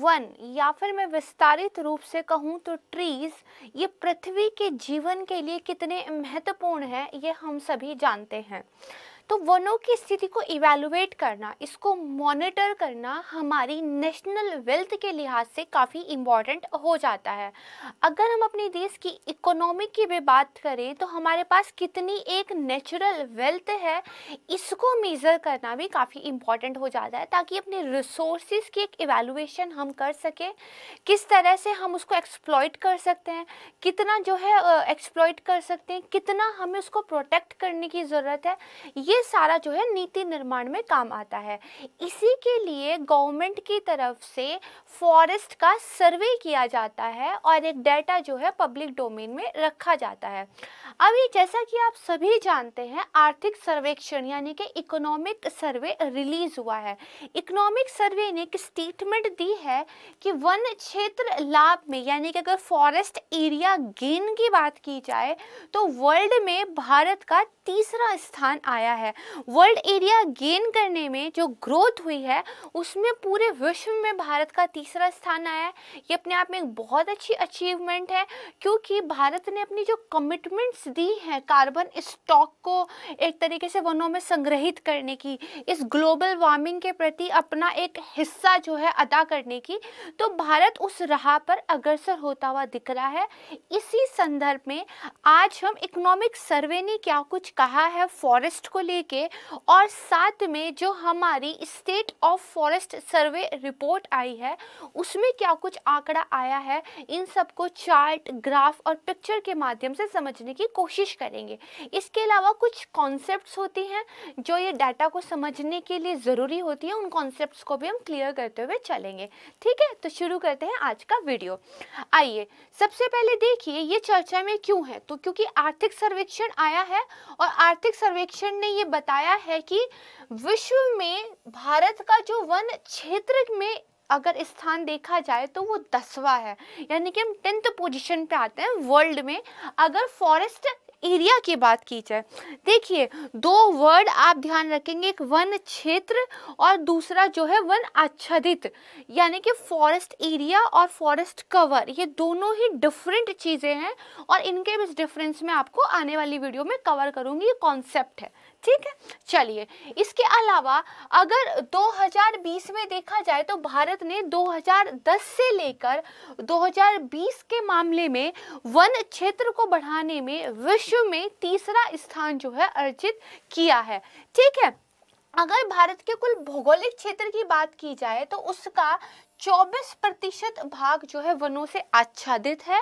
one या फिर मैं विस्तारित रूप से कहूँ तो ट्रीज ये पृथ्वी के जीवन के लिए कितने महत्वपूर्ण है ये हम सभी जानते हैं तो वनों की स्थिति को इवेलुएट करना इसको मॉनिटर करना हमारी नेशनल वेल्थ के लिहाज से काफ़ी इम्पॉर्टेंट हो जाता है अगर हम अपने देश की इकोनॉमी की भी बात करें तो हमारे पास कितनी एक नेचुरल वेल्थ है इसको मेज़र करना भी काफ़ी इम्पॉर्टेंट हो जाता है ताकि अपने रिसोर्स की एक इवेलुएशन हम कर सकें किस तरह से हम उसको एक्सप्लॉयट कर सकते हैं कितना जो है एक्सप्लॉयट कर सकते हैं कितना हमें उसको प्रोटेक्ट करने की ज़रूरत है ये सारा जो है नीति निर्माण में काम आता है इसी के लिए गवर्नमेंट की तरफ से फॉरेस्ट का सर्वे किया जाता है और एक डाटा जो है पब्लिक डोमेन में रखा जाता है अभी जैसा कि आप सभी जानते हैं आर्थिक सर्वेक्षण यानी कि इकोनॉमिक सर्वे रिलीज हुआ है इकोनॉमिक सर्वे ने एक स्टेटमेंट दी है कि वन क्षेत्र लाभ में यानी कि अगर फॉरेस्ट एरिया गेन की बात की जाए तो वर्ल्ड में भारत का तीसरा स्थान आया है वर्ल्ड एरिया गेन करने में जो ग्रोथ हुई है उसमें पूरे विश्व में भारत का तीसरा स्थान आया है ये अपने आप में एक बहुत अच्छी अचीवमेंट है क्योंकि भारत ने अपनी जो कमिटमेंट्स दी हैं कार्बन स्टॉक को एक तरीके से वनों में संग्रहित करने की इस ग्लोबल वार्मिंग के प्रति अपना एक हिस्सा जो है अदा करने की तो भारत उस राह पर अग्रसर होता हुआ दिख रहा है इसी संदर्भ में आज हम इकोनॉमिक सर्वे ने क्या कुछ कहा है फॉरेस्ट को लेके और साथ में जो हमारी state of forest survey report आई है उसमें क्या कुछ आंकड़ा आया है इन सबको चार्ट ग्राफ और पिक्चर के माध्यम से समझने की कोशिश करेंगे इसके अलावा कुछ कॉन्सेप्ट्स होते हैं जो ये डाटा को समझने के लिए ज़रूरी होती है उन कॉन्सेप्ट्स को भी हम क्लियर करते हुए चलेंगे ठीक है तो शुरू करते हैं आज का वीडियो आइए सबसे पहले देखिए ये चर्चा में क्यों है तो क्योंकि आर्थिक सर्वेक्षण आया है और आर्थिक सर्वेक्षण ने ये बताया है कि विश्व में भारत का जो वन क्षेत्र में अगर स्थान देखा जाए तो वो दसवा है यानी कि हम टेंथ पोजीशन पे आते हैं वर्ल्ड में अगर फॉरेस्ट एरिया की बात की जाए देखिए दो वर्ड आप ध्यान रखेंगे एक वन क्षेत्र और दूसरा जो है वन आच्छादित यानी कि फॉरेस्ट एरिया और फॉरेस्ट कवर ये दोनों ही डिफरेंट चीज़ें हैं और इनके इस डिफरेंस में आपको आने वाली वीडियो में कवर करूँगी ये कॉन्सेप्ट है ठीक है चलिए इसके अलावा अगर 2020 में देखा जाए तो भारत ने 2010 से लेकर 2020 के मामले में वन क्षेत्र को बढ़ाने में विश्व में तीसरा स्थान जो है अर्जित किया है ठीक है अगर भारत के कुल भौगोलिक क्षेत्र की बात की जाए तो उसका 24 प्रतिशत भाग जो है वनों से आच्छादित है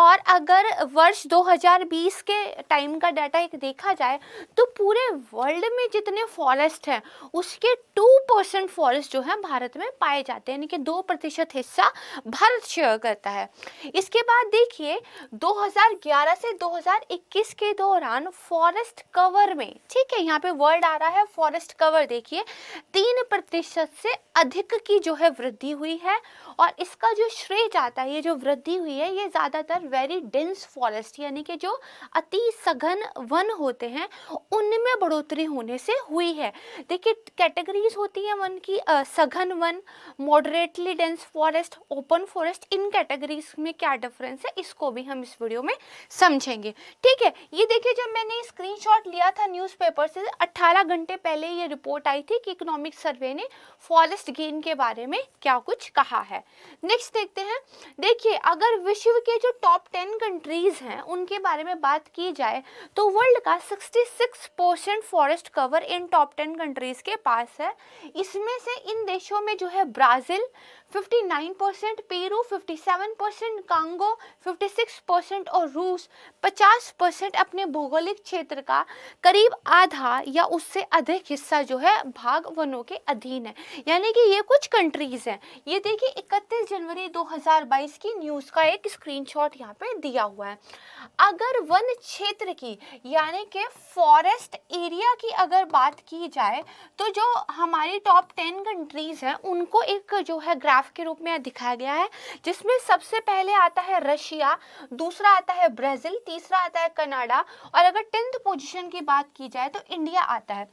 और अगर वर्ष 2020 के टाइम का डाटा एक देखा जाए तो पूरे वर्ल्ड में जितने फॉरेस्ट हैं उसके 2 परसेंट फॉरेस्ट जो है भारत में पाए जाते हैं यानी कि 2 प्रतिशत हिस्सा भारत शेयर करता है इसके बाद देखिए 2011 से 2021 के दौरान फॉरेस्ट कवर में ठीक है यहाँ पे वर्ल्ड आ रहा है फॉरेस्ट कवर देखिए तीन प्रतिशत से अधिक की जो है वृद्धि हुई हुई है और इसका जो श्रेय जाता है ये जो वृद्धि हुई है ये ज़्यादातर वेरी डेंस फॉरेस्ट यानी कि जो अति सघन वन होते हैं उनमें बढ़ोतरी होने से हुई है देखिए कैटेगरीज होती हैं वन की आ, सघन वन moderately dense forest open forest इन कैटेगरीज में क्या डिफरेंस है इसको भी हम इस वीडियो में समझेंगे ठीक है ये देखिए जब मैंने स्क्रीनशॉट लिया था न्यूज़पेपर से 18 घंटे पहले ये रिपोर्ट आई थी कि इकोनॉमिक सर्वे ने फॉरेस्ट गेन के बारे में क्या कुछ कुछ कहा है नेक्स्ट देखते हैं देखिए अगर विश्व के जो टॉप टेन कंट्रीज़ हैं उनके बारे में बात की जाए तो वर्ल्ड का 66 परसेंट फॉरेस्ट कवर इन टॉप टेन कंट्रीज़ के पास है इसमें से इन देशों में जो है Brazil 59 percent Peru 57 percent Congo 56 percent और रूस 50 परसेंट अपने भौगोलिक क्षेत्र का करीब आधा या उससे अधिक हिस्सा जो है भाग वनों के अधीन है यानी कि ये कुछ कंट्रीज़ हैं ये देखिए 31 जनवरी 2022 की न्यूज़ का एक स्क्रीनशॉट यहाँ पे दिया हुआ है अगर वन क्षेत्र की यानी कि फॉरेस्ट एरिया की अगर बात की जाए तो जो हमारी टॉप टेन कंट्रीज़ हैं उनको एक जो है ग्राफ के रूप में दिखाया गया है जिसमें सबसे पहले आता है रशिया दूसरा आता है ब्राज़ील तीसरा आता है कनाडा और अगर टेंथ पोजीशन की बात की जाए तो इंडिया आता है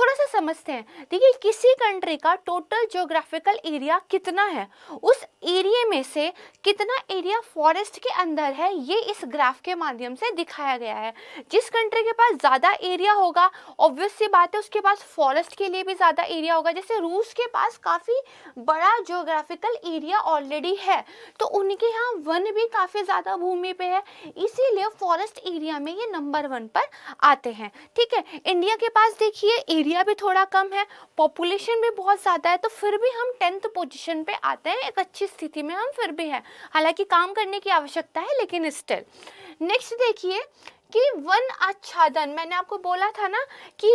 थोड़ा सा समझते हैं देखिए किसी कंट्री का टोटल जोग्राफिकल एरिया कितना है उस एरिए में से कितना एरिया फॉरेस्ट के अंदर है ये इस ग्राफ के माध्यम से दिखाया गया है जिस कंट्री के पास ज़्यादा एरिया होगा ऑब्वियस सी बात है उसके पास फॉरेस्ट के लिए भी ज़्यादा एरिया होगा जैसे रूस के पास काफ़ी बड़ा जोग्राफी जोग्राफिकल एरिया ऑलरेडी है तो उनके यहाँ वन भी काफ़ी ज़्यादा भूमि पे है इसीलिए फॉरेस्ट एरिया में ये नंबर वन पर आते हैं ठीक है इंडिया के पास देखिए एरिया भी थोड़ा कम है पॉपुलेशन भी बहुत ज़्यादा है तो फिर भी हम टेंथ पोजिशन पर आते हैं एक अच्छी स्थिति में हम फिर भी हैं हालांकि काम करने की आवश्यकता है लेकिन स्टिल नेक्स्ट देखिए कि वन आच्छादन मैंने आपको बोला था ना कि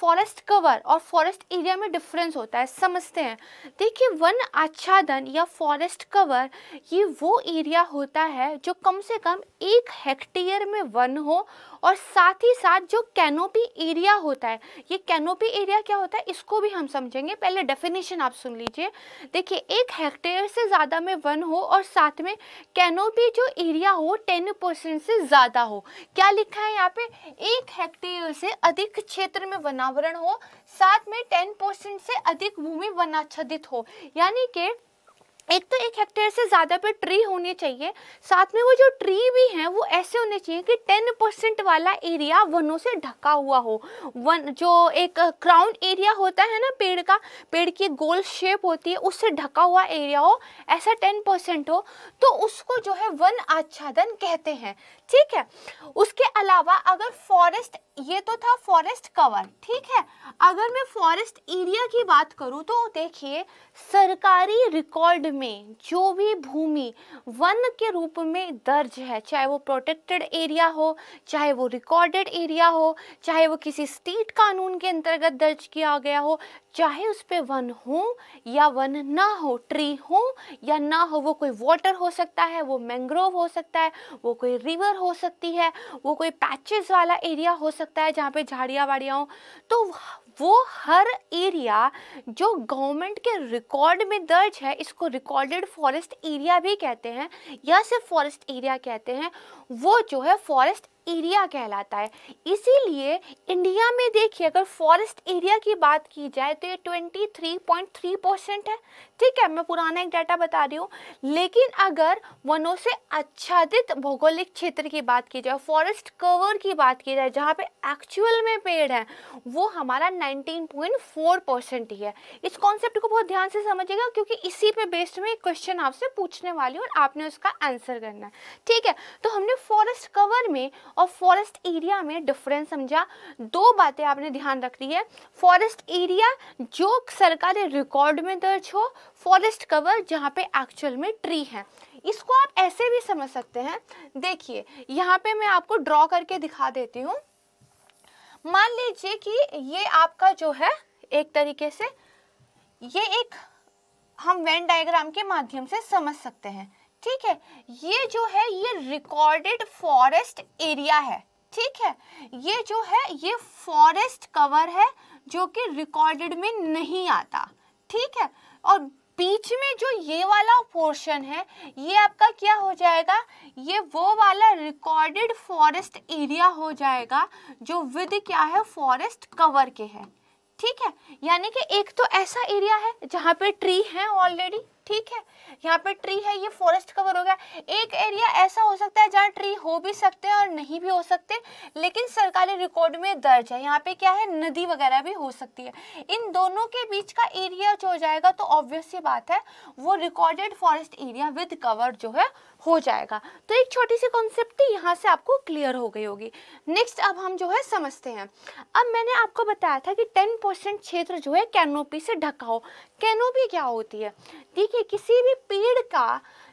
फॉरेस्ट कवर और फॉरेस्ट एरिया में डिफरेंस होता है समझते हैं देखिए वन आच्छादन या फॉरेस्ट कवर ये वो एरिया होता है जो कम से कम एक हेक्टेयर में वन हो और साथ ही साथ जो कैनोपी एरिया होता है ये कैनोपी एरिया क्या होता है इसको भी हम समझेंगे पहले डेफिनेशन आप सुन लीजिए देखिए एक हेक्टेयर से ज़्यादा में वन हो और साथ में कैनोपी जो एरिया हो टेन परसेंट से ज़्यादा हो क्या लिखा है यहाँ पे एक हेक्टेयर से अधिक क्षेत्र में वनावरण हो साथ में टेन परसेंट से अधिक भूमि वनाच्छादित हो यानी कि एक तो एक हेक्टेयर से ज़्यादा पे ट्री होने चाहिए साथ में वो जो ट्री भी हैं वो ऐसे होने चाहिए कि टेन परसेंट वाला एरिया वनों से ढका हुआ हो वन जो एक क्राउन एरिया होता है ना पेड़ का पेड़ की गोल शेप होती है उससे ढका हुआ एरिया हो ऐसा टेन परसेंट हो तो उसको जो है वन आच्छादन कहते हैं ठीक है उसके अलावा अगर फॉरेस्ट ये तो था फॉरेस्ट कवर ठीक है अगर मैं फॉरेस्ट एरिया की बात करूँ तो देखिए सरकारी रिकॉर्ड में जो भी भूमि वन के रूप में दर्ज है चाहे वो प्रोटेक्टेड एरिया हो चाहे वो रिकॉर्डेड एरिया हो चाहे वो किसी स्टेट कानून के अंतर्गत दर्ज किया गया हो चाहे उस पर वन हो या वन ना हो ट्री हो या ना हो वो कोई वाटर हो सकता है वो मैंग्रोव हो सकता है वो कोई रिवर हो सकती है वो कोई पैचेस वाला एरिया हो सकता है जहाँ पे झाड़ियाँ वाड़ियाँ हो तो वो हर एरिया जो गवर्नमेंट के रिकॉर्ड में दर्ज है इसको रिकॉर्डेड फॉरेस्ट एरिया भी कहते हैं या सिर्फ फॉरेस्ट एरिया कहते हैं वो जो है फॉरेस्ट एरिया कहलाता है इसीलिए इंडिया में देखिए अगर फॉरेस्ट एरिया की बात की जाए तो ये 23.3 परसेंट है ठीक है मैं पुराना एक डाटा बता रही हूँ लेकिन अगर वनों से आच्छादित भौगोलिक क्षेत्र की बात की जाए फॉरेस्ट कवर की बात की जाए जहाँ पे एक्चुअल में पेड़ है वो हमारा 19.4 परसेंट ही है इस कॉन्सेप्ट को बहुत ध्यान से समझिएगा क्योंकि इसी पे बेस्ड में क्वेश्चन आपसे पूछने वाली और आपने उसका आंसर करना है ठीक है तो हमने फॉरेस्ट कवर में और फॉरेस्ट एरिया में डिफरेंस समझा दो बातें आपने ध्यान रखनी है फॉरेस्ट एरिया जो सरकारी रिकॉर्ड में दर्ज हो फॉरेस्ट कवर जहाँ पे एक्चुअल में ट्री है इसको आप ऐसे भी समझ सकते हैं देखिए यहाँ पे मैं आपको ड्रॉ करके दिखा देती हूँ मान लीजिए कि ये आपका जो है एक तरीके से ये एक हम वेन डायग्राम के माध्यम से समझ सकते हैं ठीक है ये जो है ये रिकॉर्डेड फॉरेस्ट एरिया है ठीक है ये जो है ये फॉरेस्ट कवर है जो कि रिकॉर्डेड में नहीं आता ठीक है और बीच में जो ये वाला पोर्शन है ये आपका क्या हो जाएगा ये वो वाला रिकॉर्डेड फॉरेस्ट एरिया हो जाएगा जो विद क्या है फॉरेस्ट कवर के है ठीक है यानी कि एक तो ऐसा एरिया है जहाँ पे ट्री हैं ऑलरेडी ठीक है यहाँ पे ट्री है ये फॉरेस्ट कवर हो गया एक एरिया ऐसा हो सकता है जहाँ ट्री हो भी सकते हैं और नहीं भी हो सकते लेकिन सरकारी रिकॉर्ड में दर्ज है यहाँ पे क्या है नदी वगैरह भी हो सकती है इन दोनों के बीच का एरिया जो हो जाएगा तो ऑब्वियस ये बात है वो recorded forest area with cover जो है हो जाएगा तो एक छोटी सी कॉन्सेप्ट यहाँ से आपको क्लियर हो गई होगी नेक्स्ट अब हम जो है समझते हैं अब मैंने आपको बताया था कि टेन परसेंट क्षेत्र जो है कैनोपी से ढका हो कैनोपी क्या होती है देखिए किसी भी पेड़ का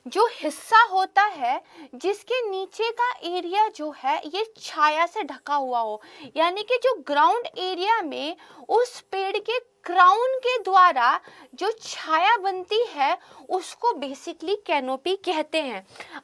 जो हिस्सा होता है जिसके नीचे का एरिया जो है ये छाया से ढका हुआ हो यानी कि जो ग्राउंड एरिया में उस पेड़ के क्राउन के द्वारा जो छाया बनती है उसको बेसिकली कैनोपी कहते हैं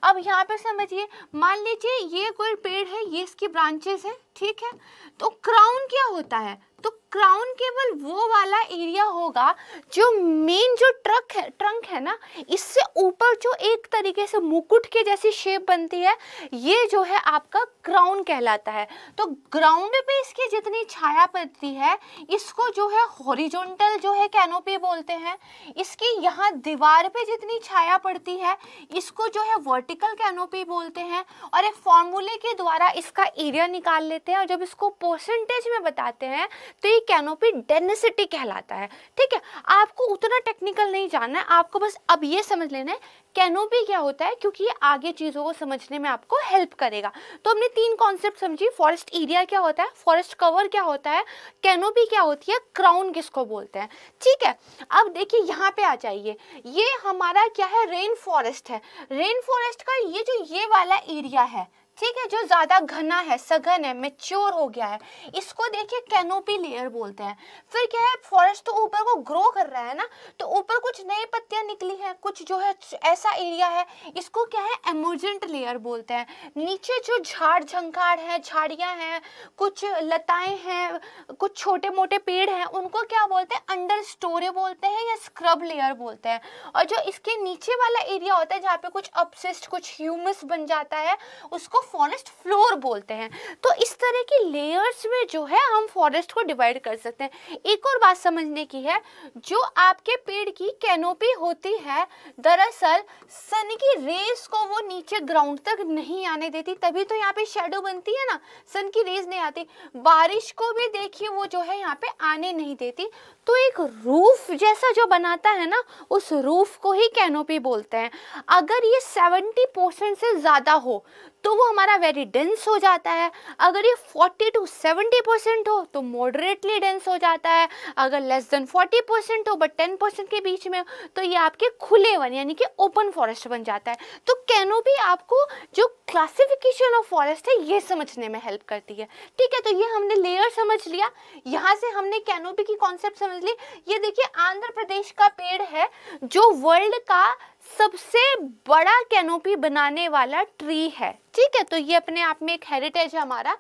अब यहाँ पर समझिए मान लीजिए ये कोई पेड़ है ये इसकी ब्रांचेस हैं ठीक है तो क्राउन क्या होता है तो क्राउन केवल वो वाला एरिया होगा जो मेन जो ट्रक है ट्रंक है ना इससे ऊपर जो एक तरीके से मुकुट के जैसी शेप बनती है ये जो है आपका क्राउन कहलाता है तो ग्राउंड पे इसकी जितनी छाया पड़ती है इसको जो है हॉरिजॉन्टल जो है कैनोपी बोलते हैं इसकी यहाँ दीवार पे जितनी छाया पड़ती है इसको जो है वर्टिकल कैनोपी बोलते हैं और एक फॉर्मूले के द्वारा इसका एरिया निकाल लेते लेते हैं और जब इसको परसेंटेज में बताते हैं तो ये कैनोपी डेंसिटी कहलाता है ठीक है आपको उतना टेक्निकल नहीं जानना है आपको बस अब ये समझ लेना है कैनोपी क्या होता है क्योंकि ये आगे चीज़ों को समझने में आपको हेल्प करेगा तो हमने तीन कॉन्सेप्ट समझी फॉरेस्ट एरिया क्या होता है फॉरेस्ट कवर क्या होता है कैनोपी क्या होती है क्राउन किसको बोलते हैं ठीक है अब देखिए यहाँ पे आ जाइए ये हमारा क्या है रेन फॉरेस्ट है रेन फॉरेस्ट का ये जो ये वाला एरिया है ठीक है जो ज़्यादा घना है सघन है मेच्योर हो गया है इसको देखिए कैनोपी लेयर बोलते हैं फिर क्या है फॉरेस्ट तो ऊपर को ग्रो कर रहा है ना तो ऊपर कुछ नई पत्तियां निकली हैं कुछ जो है ऐसा एरिया है इसको क्या है एमोजेंट लेयर बोलते हैं नीचे जो झाड़ झंकार है झाड़ियाँ हैं कुछ लताएँ हैं कुछ छोटे मोटे पेड़ हैं उनको क्या बोलते हैं अंडर स्टोरे बोलते हैं या स्क्रब लेयर बोलते हैं और जो इसके नीचे वाला एरिया होता है जहाँ पे कुछ अपसिस्ट कुछ ह्यूमस बन जाता है उसको फॉरेस्ट फ्लोर बोलते हैं तो इस तरह की लेयर्स में जो है हम फॉरेस्ट को डिवाइड कर सकते हैं एक और बात समझने की है जो आपके पेड़ की कैनोपी होती है दरअसल सन की रेस को वो नीचे ग्राउंड तक नहीं आने देती तभी तो यहाँ पे शेडो बनती है ना सन की रेस नहीं आती बारिश को भी देखिए वो जो है यहाँ पे आने नहीं देती तो एक रूफ जैसा जो बनाता है ना उस रूफ को ही कैनोपी बोलते हैं अगर ये सेवेंटी परसेंट से ज़्यादा हो तो वो हमारा वेरी डेंस हो जाता है अगर ये 40 टू 70 परसेंट हो तो मॉडरेटली डेंस हो जाता है अगर लेस देन 40 परसेंट हो बट 10 परसेंट के बीच में तो ये आपके खुले वन यानी कि ओपन फॉरेस्ट बन जाता है तो भी आपको जो क्लासिफिकेशन ऑफ फॉरेस्ट है ये समझने में हेल्प करती है ठीक है तो ये हमने लेयर समझ लिया यहाँ से हमने कैनोपी की कॉन्सेप्ट समझ ली ये देखिए आंध्र प्रदेश का पेड़ है जो वर्ल्ड का सबसे बड़ा कैनोपी बनाने वाला ट्री है ठीक है तो ये अपने आप में एक हेरिटेज है हमारा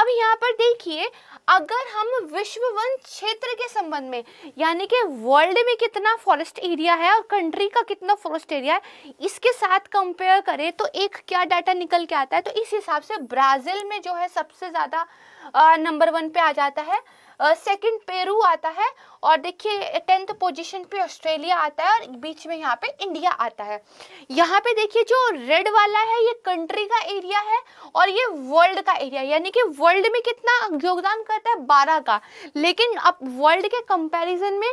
अब यहाँ पर देखिए अगर हम विश्व वन क्षेत्र के संबंध में यानी कि वर्ल्ड में कितना फॉरेस्ट एरिया है और कंट्री का कितना फॉरेस्ट एरिया है इसके साथ कंपेयर करें तो एक क्या डाटा निकल के आता है तो इस हिसाब से ब्राज़ील में जो है सबसे ज़्यादा नंबर वन पे आ जाता है सेकंड पेरू आता है और देखिए टेंथ पोजीशन पे ऑस्ट्रेलिया आता है और बीच में यहाँ पे इंडिया आता है यहाँ पे देखिए जो रेड वाला है ये कंट्री का एरिया है और ये वर्ल्ड का एरिया यानी कि वर्ल्ड में कितना योगदान करता है बारह का लेकिन अब वर्ल्ड के कंपेरिजन में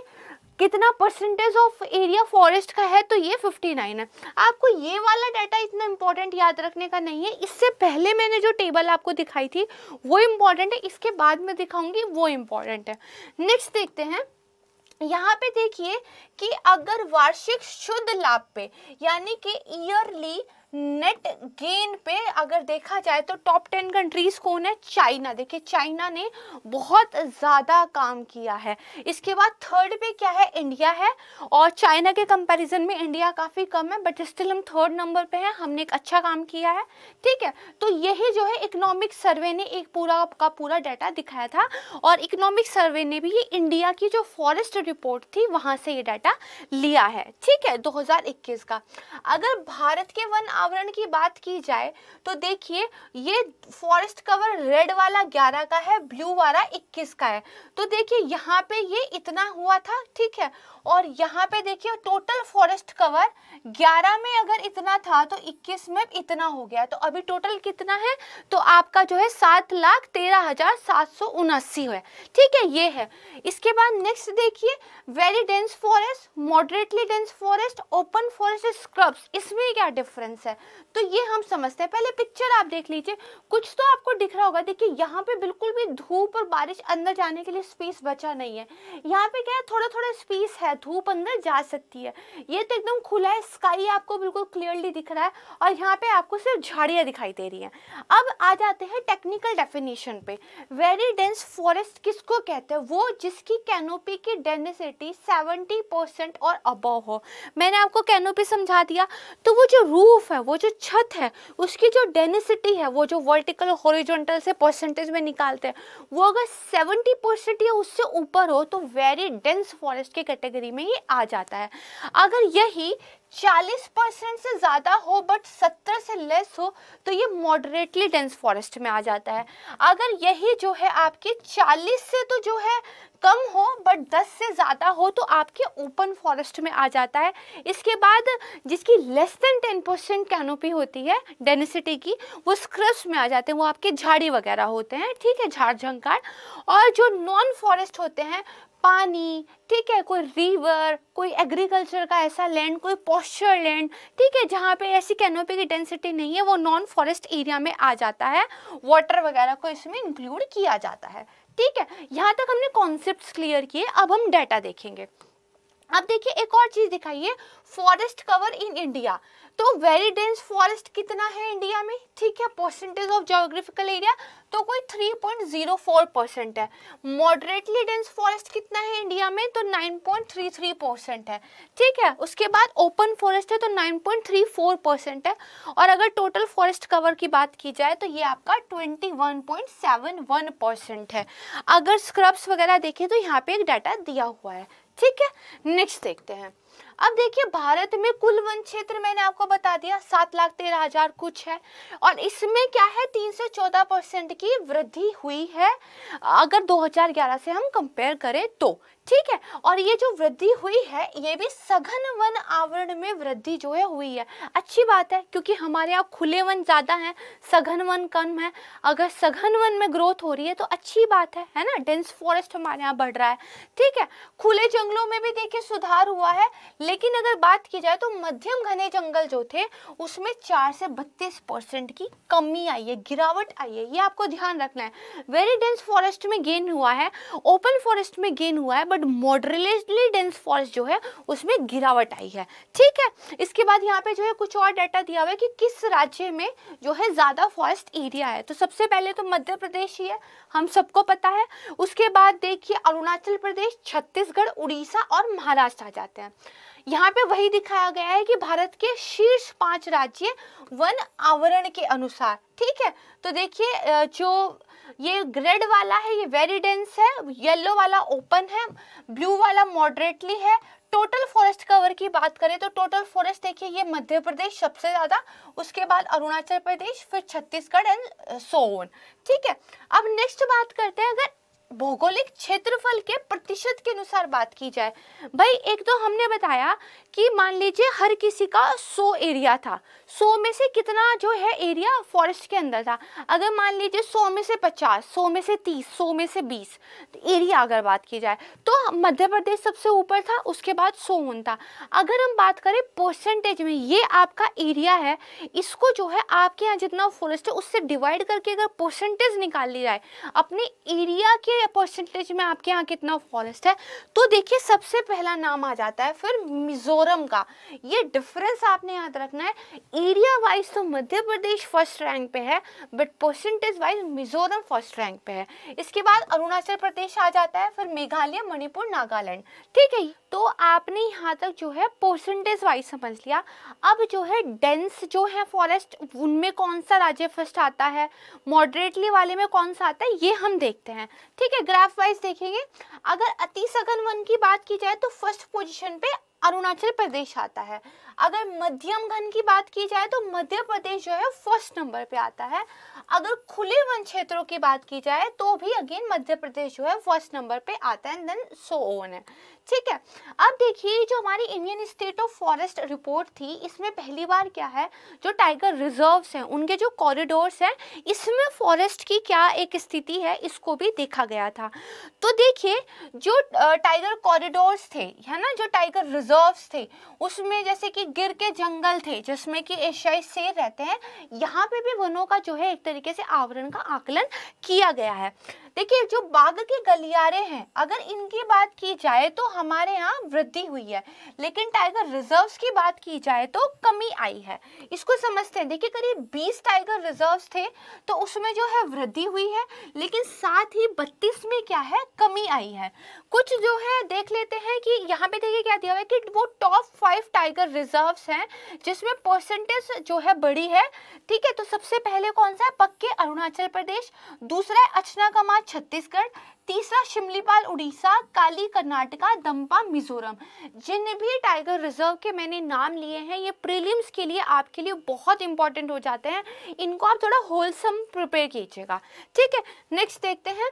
कितना परसेंटेज ऑफ एरिया फॉरेस्ट का है तो ये 59 है आपको ये वाला डाटा इतना इंपॉर्टेंट याद रखने का नहीं है इससे पहले मैंने जो टेबल आपको दिखाई थी वो इम्पॉर्टेंट है इसके बाद में दिखाऊंगी वो इम्पॉर्टेंट है नेक्स्ट देखते हैं यहाँ पे देखिए कि अगर वार्षिक शुद्ध लाभ पे यानी कि ईयरली नेट गेन पे अगर देखा जाए तो टॉप टेन कंट्रीज़ कौन है चाइना देखिए चाइना ने बहुत ज़्यादा काम किया है इसके बाद थर्ड पे क्या है इंडिया है और चाइना के कंपैरिजन में इंडिया काफ़ी कम है बट स्टिल हम थर्ड नंबर पे हैं हमने एक अच्छा काम किया है ठीक है तो यही जो है इकोनॉमिक सर्वे ने एक पूरा का पूरा डाटा दिखाया था और इकोनॉमिक सर्वे ने भी ये इंडिया की जो फॉरेस्ट रिपोर्ट थी वहाँ से ये डाटा लिया है ठीक है दो का अगर भारत के वन आवरण की बात की जाए तो देखिए ये फॉरेस्ट कवर रेड वाला 11 का है ब्लू वाला 21 का है तो देखिए यहाँ पे ये इतना हुआ था ठीक है और यहाँ पे देखिए टोटल फॉरेस्ट कवर 11 में अगर इतना था तो 21 में इतना हो गया तो अभी टोटल कितना है तो आपका जो है सात लाख तेरह हजार सात सौ उनासी है ठीक है ये है इसके बाद नेक्स्ट देखिए very dense forest moderately dense forest open forest scrubs इसमें क्या डिफरेंस है है तो ये हम समझते हैं पहले पिक्चर आप देख लीजिए कुछ तो आपको दिख रहा होगा देखिए यहाँ पे बिल्कुल भी धूप और बारिश अंदर जाने के लिए स्पेस बचा नहीं है यहाँ पे क्या है थोड़ा थोड़ा स्पेस है धूप अंदर जा सकती है ये तो एकदम खुला है स्काई आपको बिल्कुल क्लियरली दिख रहा है और यहाँ पे आपको सिर्फ झाड़ियाँ दिखाई दे रही हैं अब आ जाते हैं टेक्निकल डेफिनेशन पे वेरी डेंस फॉरेस्ट किसको कहते हैं वो जिसकी कैनोपी की डेंसिटी सेवेंटी और अबव हो मैंने आपको कैनोपी समझा दिया तो वो जो रूफ है है वो जो छत है उसकी जो डेनिसिटी है वो जो वर्टिकल हॉरिजॉन्टल से परसेंटेज में निकालते हैं वो अगर सेवेंटी परसेंट या उससे ऊपर हो तो वेरी डेंस फॉरेस्ट की कैटेगरी में ये आ जाता है अगर यही चालीस परसेंट से ज़्यादा हो बट सत्तर से लेस हो तो ये मॉडरेटली डेंस फॉरेस्ट में आ जाता है अगर यही जो है आपके चालीस से तो जो है कम हो बट दस से ज़्यादा हो तो आपके ओपन फॉरेस्ट में आ जाता है इसके बाद जिसकी less than ten percent canopy होती है डेनिसिटी की वो स्क्रब्स में आ जाते हैं वो आपके झाड़ी वगैरह होते हैं ठीक है झाड़ झंकार और जो नॉन फॉरेस्ट होते हैं पानी ठीक है कोई रिवर कोई एग्रीकल्चर का ऐसा लैंड कोई पॉस्चर लैंड ठीक है जहाँ पे ऐसी कैनोपी की डेंसिटी नहीं है वो नॉन फॉरेस्ट एरिया में आ जाता है वाटर वगैरह को इसमें इंक्लूड किया जाता है ठीक है यहाँ तक हमने कॉन्सेप्ट क्लियर किए अब हम डाटा देखेंगे अब देखिए एक और चीज दिखाइए फॉरेस्ट कवर इन इंडिया तो वेरी डेंस फॉरेस्ट कितना है इंडिया में ठीक है परसेंटेज ऑफ जोग्राफिकल एरिया तो कोई 3.04 परसेंट है मॉडरेटली डेंस फॉरेस्ट कितना है इंडिया में तो 9.33 परसेंट है ठीक है उसके बाद ओपन फॉरेस्ट है तो 9.34 परसेंट है और अगर टोटल फॉरेस्ट कवर की बात की जाए तो ये आपका 21.71 परसेंट है अगर स्क्रब्स वगैरह देखें तो यहाँ पे एक डाटा दिया हुआ है ठीक है नेक्स्ट देखते हैं अब देखिए भारत में कुल वन क्षेत्र मैंने आपको बता दिया सात लाख तेरह हजार कुछ है और इसमें क्या है तीन से चौदह परसेंट की वृद्धि हुई है अगर 2011 से हम कंपेयर करें तो ठीक है और ये जो वृद्धि हुई है ये भी सघन वन आवरण में वृद्धि जो है हुई है अच्छी बात है क्योंकि हमारे यहाँ खुले वन ज़्यादा हैं सघन वन कम है अगर सघन वन में ग्रोथ हो रही है तो अच्छी बात है है ना डेंस फॉरेस्ट हमारे यहाँ बढ़ रहा है ठीक है खुले जंगलों में भी देखिए सुधार हुआ है लेकिन अगर बात की जाए तो मध्यम घने जंगल जो थे उसमें चार से बत्तीस परसेंट की कमी आई है गिरावट आई है ये आपको ध्यान रखना है वेरी डेंस फॉरेस्ट में गेन हुआ है ओपन फॉरेस्ट में गेन हुआ है बट मॉडरेटली डेंस फॉरेस्ट जो है उसमें गिरावट आई है ठीक है इसके बाद यहाँ पे जो है कुछ और डाटा दिया हुआ है कि किस राज्य में जो है ज़्यादा फॉरेस्ट एरिया है तो सबसे पहले तो मध्य प्रदेश ही है हम सबको पता है उसके बाद देखिए अरुणाचल प्रदेश छत्तीसगढ़ उड़ीसा और महाराष्ट्र आ जाते हैं यहाँ पे वही दिखाया गया है कि भारत के शीर्ष पांच राज्य वन आवरण के अनुसार ठीक है तो देखिए जो ये ग्रेड वाला है ये वेरी डेंस है येलो वाला ओपन है ब्लू वाला मॉडरेटली है टोटल फॉरेस्ट कवर की बात करें तो टोटल फॉरेस्ट देखिए ये मध्य प्रदेश सबसे ज़्यादा उसके बाद अरुणाचल प्रदेश फिर छत्तीसगढ़ एंड सोन ठीक है अब नेक्स्ट बात करते हैं अगर भौगोलिक क्षेत्रफल के प्रतिशत के अनुसार बात की जाए भाई एक तो हमने बताया कि मान लीजिए हर किसी का 100 एरिया था 100 में से कितना जो है एरिया फॉरेस्ट के अंदर था अगर मान लीजिए 100 में से 50 100 में से 30 100 में से 20 तो एरिया अगर बात की जाए तो मध्य प्रदेश सबसे ऊपर था उसके बाद सोन था अगर हम बात करें परसेंटेज में ये आपका एरिया है इसको जो है आपके यहाँ जितना फॉरेस्ट है उससे डिवाइड करके अगर परसेंटेज निकाल ली जाए अपने एरिया के या परसेंटेज में आपके यहाँ कितना फॉरेस्ट है तो देखिए सबसे पहला नाम आ जाता है फिर मिजोरम का ये डिफरेंस आपने याद रखना है एरिया वाइज तो मध्य प्रदेश फर्स्ट रैंक पे है but percentage wise Mizoram first rank पे है इसके बाद अरुणाचल प्रदेश आ जाता है फिर मेघालय मणिपुर नागालैंड ठीक है तो आपने यहाँ तक जो है परसेंटेज वाइज समझ लिया अब जो है डेंस जो है फॉरेस्ट उनमें कौन सा राज्य फर्स्ट आता है मॉडरेटली वाले में कौन सा आता है ये हम देखते हैं ठीक ठीक है ग्राफ वाइज देखेंगे अगर अति सघन वन की बात की जाए तो फर्स्ट पोजीशन पे अरुणाचल प्रदेश आता है अगर मध्यम घन की बात की जाए तो मध्य प्रदेश जो है फर्स्ट नंबर पे आता है अगर खुले वन क्षेत्रों की बात की जाए तो भी अगेन मध्य प्रदेश जो है फर्स्ट नंबर पे आता है देन सो ओन है ठीक है अब देखिए जो हमारी Indian state of forest report थी इसमें पहली बार क्या है जो टाइगर रिजर्व्स हैं उनके जो कॉरिडोर्स हैं इसमें फॉरेस्ट की क्या एक स्थिति है इसको भी देखा गया था तो देखिए जो टाइगर कॉरिडोर्स थे है ना जो टाइगर रिजर्व्स थे उसमें जैसे कि गिर के जंगल थे जिसमें कि एशियाई शेर रहते हैं यहाँ पे भी वनों का जो है एक तरीके से आवरण का आकलन किया गया है देखिए जो बाघ के गलियारे हैं अगर इनकी बात की जाए तो हमारे यहाँ वृद्धि हुई है लेकिन टाइगर रिजर्व्स की बात की जाए तो कमी आई है इसको समझते हैं देखिए करीब 20 टाइगर रिजर्व्स थे तो उसमें जो है वृद्धि हुई है लेकिन साथ ही 32 में क्या है कमी आई है कुछ जो है देख लेते हैं कि यहाँ पे देखिए क्या दिया हुआ है कि वो top five tiger reserve reserves हैं जिसमें परसेंटेज जो है बड़ी है ठीक है तो सबसे पहले कौन सा है पक्के अरुणाचल प्रदेश दूसरा है अचना कमा छत्तीसगढ़ तीसरा शिमलीपाल उड़ीसा काली कर्नाटका दम्पा मिजोरम जिन भी टाइगर रिजर्व के मैंने नाम लिए हैं ये प्रीलिम्स के लिए आपके लिए बहुत इंपॉर्टेंट हो जाते हैं इनको आप थोड़ा होलसम प्रिपेयर कीजिएगा ठीक है नेक्स्ट देखते हैं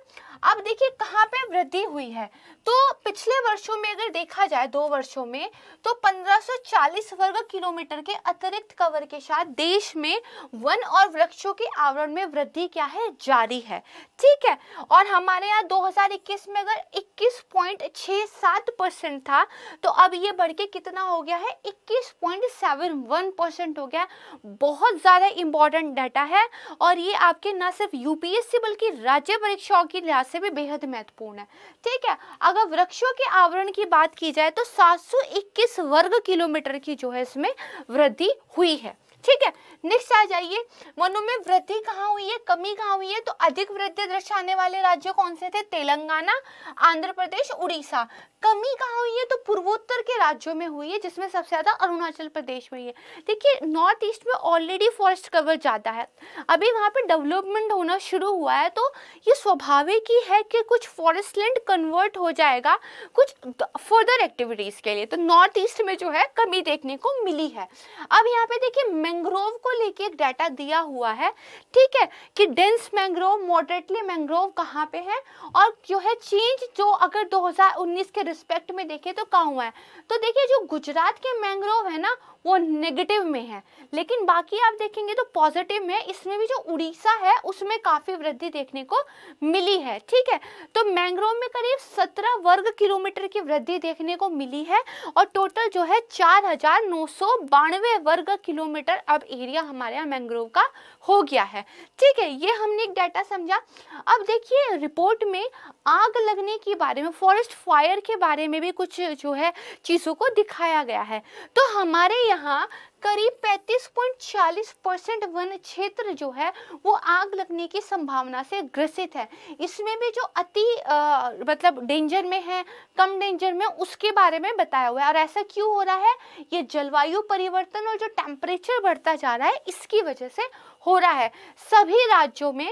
अब देखिए कहाँ पे वृद्धि हुई है तो पिछले वर्षों में अगर देखा जाए दो वर्षों में तो 1540 वर्ग किलोमीटर के अतिरिक्त कवर के साथ देश में वन और वृक्षों के आवरण में वृद्धि क्या है जारी है ठीक है और हमारे यहाँ दो 2021 में अगर 21.67 परसेंट था तो अब ये बढ़ के कितना हो गया है 21.71 परसेंट हो गया बहुत ज़्यादा इम्पॉर्टेंट डाटा है और ये आपके ना सिर्फ यूपीएससी बल्कि राज्य परीक्षाओं की लिहाज से भी बेहद महत्वपूर्ण है ठीक है अगर वृक्षों के आवरण की बात की जाए तो सात वर्ग किलोमीटर की जो है इसमें वृद्धि हुई है ठीक है नेक्स्ट आ जाइए वनों में वृद्धि कहाँ हुई है कमी कहाँ हुई है तो अधिक वृद्धि आने वाले राज्य कौन से थे तेलंगाना आंध्र प्रदेश उड़ीसा कमी कहाँ हुई है तो पूर्वोत्तर के राज्यों में हुई है जिसमें सबसे ज़्यादा अरुणाचल प्रदेश में हुई है देखिए नॉर्थ ईस्ट में ऑलरेडी फॉरेस्ट कवर ज़्यादा है अभी वहाँ पे डेवलपमेंट होना शुरू हुआ है तो ये स्वाभाविक ही है कि कुछ फॉरेस्ट लैंड कन्वर्ट हो जाएगा कुछ फर्दर एक्टिविटीज़ के लिए तो नॉर्थ ईस्ट में जो है कमी देखने को मिली है अब यहाँ पे देखिए मैंग्रोव को लेके एक डाटा दिया हुआ है ठीक है कि डेंस मैंग्रोव मॉडरेटली मैंग्रोव कहाँ पे है और जो है चेंज जो अगर दो के रिस्पेक्ट में देखें तो कहाँ हुआ है तो देखिए जो गुजरात के मैंग्रोव है ना वो नेगेटिव में है लेकिन बाकी आप देखेंगे तो पॉजिटिव में इसमें भी जो उड़ीसा है उसमें काफ़ी वृद्धि देखने को मिली है ठीक है तो मैंग्रोव में करीब सत्रह वर्ग किलोमीटर की वृद्धि देखने को मिली है और टोटल जो है चार वर्ग किलोमीटर अब एरिया हमारे यहाँ मैंग्रोव का हो गया है ठीक है ये हमने एक डाटा समझा अब देखिए रिपोर्ट में आग लगने के बारे में फॉरेस्ट फायर के बारे में भी कुछ जो है चीज़ों को दिखाया गया है तो हमारे यहाँ यहाँ करीब 35.40 परसेंट वन क्षेत्र जो है वो आग लगने की संभावना से ग्रसित है इसमें भी जो अति मतलब डेंजर में है कम डेंजर में उसके बारे में बताया हुआ है और ऐसा क्यों हो रहा है ये जलवायु परिवर्तन और जो टेम्परेचर बढ़ता जा रहा है इसकी वजह से हो रहा है सभी राज्यों में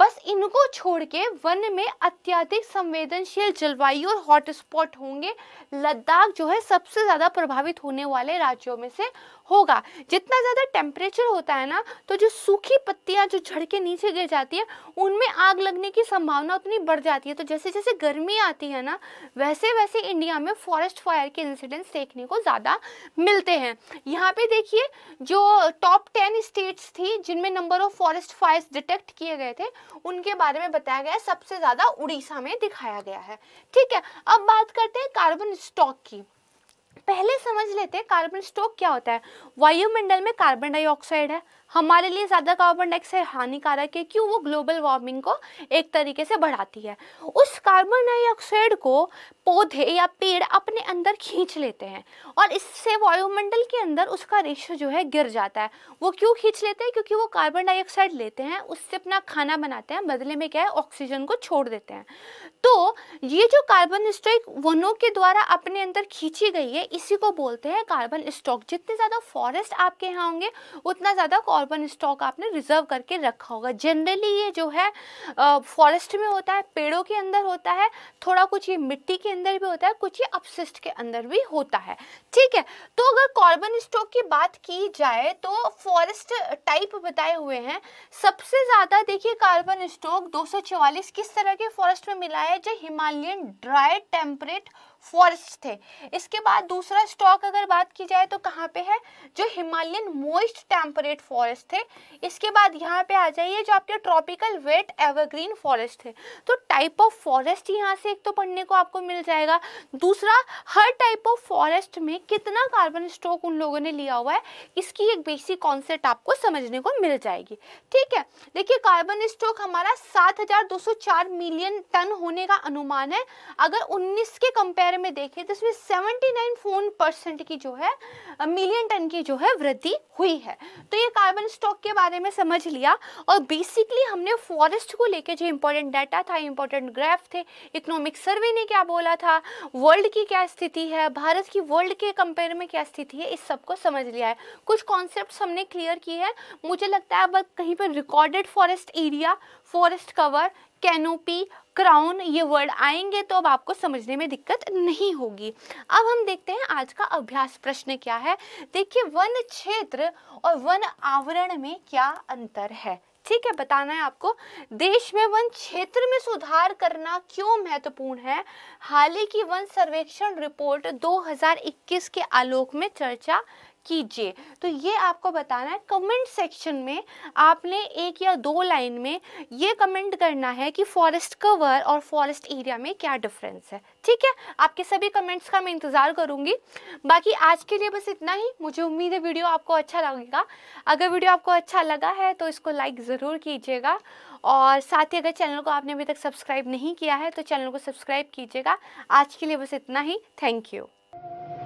बस इनको छोड़ के वन में अत्यधिक संवेदनशील जलवायु और हॉटस्पॉट होंगे लद्दाख जो है सबसे ज़्यादा प्रभावित होने वाले राज्यों में से होगा जितना ज़्यादा टेम्परेचर होता है ना तो जो सूखी पत्तियाँ जो झड़ के नीचे गिर जाती है उनमें आग लगने की संभावना उतनी बढ़ जाती है तो जैसे जैसे गर्मी आती है ना वैसे वैसे इंडिया में फॉरेस्ट फायर के इंसिडेंट्स देखने को ज़्यादा मिलते हैं यहाँ पे देखिए जो टॉप टेन स्टेट्स थी जिनमें number of forest fires detect किए गए थे उनके बारे में बताया गया सबसे ज़्यादा उड़ीसा में दिखाया गया है ठीक है अब बात करते हैं कार्बन स्टॉक की पहले समझ लेते हैं कार्बन स्टोक क्या होता है वायुमंडल में कार्बन डाइऑक्साइड है हमारे लिए ज़्यादा कार्बन डाइऑक्साइड हानिकारक है क्यों वो ग्लोबल वार्मिंग को एक तरीके से बढ़ाती है उस कार्बन डाइऑक्साइड को पौधे या पेड़ अपने अंदर खींच लेते हैं और इससे वायुमंडल के अंदर उसका रेशो जो है गिर जाता है वो क्यों खींच लेते हैं क्योंकि वो कार्बन डाइऑक्साइड लेते हैं उससे अपना खाना बनाते हैं बदले में क्या है ऑक्सीजन को छोड़ देते हैं तो ये जो कार्बन स्टॉक वनों के द्वारा अपने अंदर खींची गई है इसी को बोलते हैं कार्बन स्टॉक जितने ज़्यादा फॉरेस्ट आपके यहाँ होंगे उतना ज़्यादा कार्बन स्टॉक आपने रिजर्व करके रखा होगा जनरली ये जो है फॉरेस्ट में होता है पेड़ों के अंदर होता है थोड़ा कुछ ये मिट्टी के अंदर भी होता है कुछ ये अपशिष्ट के अंदर भी होता है ठीक है तो अगर कार्बन स्टॉक की बात की जाए तो फॉरेस्ट टाइप बताए हुए हैं सबसे ज़्यादा देखिए कार्बन स्टॉक दो किस तरह के फॉरेस्ट में मिला है जो हिमालयन ड्राई टेम्परेट फॉरेस्ट थे इसके बाद दूसरा स्टॉक अगर बात की जाए तो कहाँ पे है जो हिमालयन मोइस्ट टेम्परेट फॉरेस्ट थे इसके बाद यहाँ पे आ जाइए जो आपके ट्रॉपिकल वेट एवरग्रीन फॉरेस्ट थे तो टाइप ऑफ फॉरेस्ट यहाँ से एक तो पढ़ने को आपको मिल जाएगा दूसरा हर टाइप ऑफ फॉरेस्ट में कितना कार्बन स्टॉक उन लोगों ने लिया हुआ है इसकी एक बेसिक कॉन्सेप्ट आपको समझने को मिल जाएगी ठीक है देखिए कार्बन स्टॉक हमारा सात मिलियन टन होने का अनुमान है अगर उन्नीस के कंपेयर बारे में देखें तो इसमें 79 फोन परसेंट की जो है मिलियन टन की जो है वृद्धि हुई है तो ये कार्बन स्टॉक के बारे में समझ लिया और बेसिकली हमने फॉरेस्ट को लेके जो इम्पोर्टेंट डाटा था इम्पोर्टेंट ग्राफ थे इकोनॉमिक सर्वे ने क्या बोला था वर्ल्ड की क्या स्थिति है भारत की वर्ल्ड के कंपेयर में क्या स्थिति है इस सबको समझ लिया है कुछ कॉन्सेप्ट हमने क्लियर किए हैं मुझे लगता है अब कहीं पर recorded forest area forest cover canopy crown ये वर्ड आएंगे तो अब आपको समझने में दिक्कत नहीं होगी अब हम देखते हैं आज का अभ्यास प्रश्न क्या है देखिए वन क्षेत्र और वन आवरण में क्या अंतर है ठीक है बताना है आपको देश में वन क्षेत्र में सुधार करना क्यों महत्वपूर्ण है हाल ही की वन सर्वेक्षण रिपोर्ट 2021 के आलोक में चर्चा कीजिए तो ये आपको बताना है कमेंट सेक्शन में आपने एक या दो लाइन में ये कमेंट करना है कि फॉरेस्ट कवर और फॉरेस्ट एरिया में क्या डिफरेंस है ठीक है आपके सभी कमेंट्स का मैं इंतज़ार करूँगी बाकी आज के लिए बस इतना ही मुझे उम्मीद है वीडियो आपको अच्छा लगेगा अगर वीडियो आपको अच्छा लगा है तो इसको लाइक ज़रूर कीजिएगा और साथ ही अगर चैनल को आपने अभी तक सब्सक्राइब नहीं किया है तो चैनल को सब्सक्राइब कीजिएगा आज के लिए बस इतना ही थैंक यू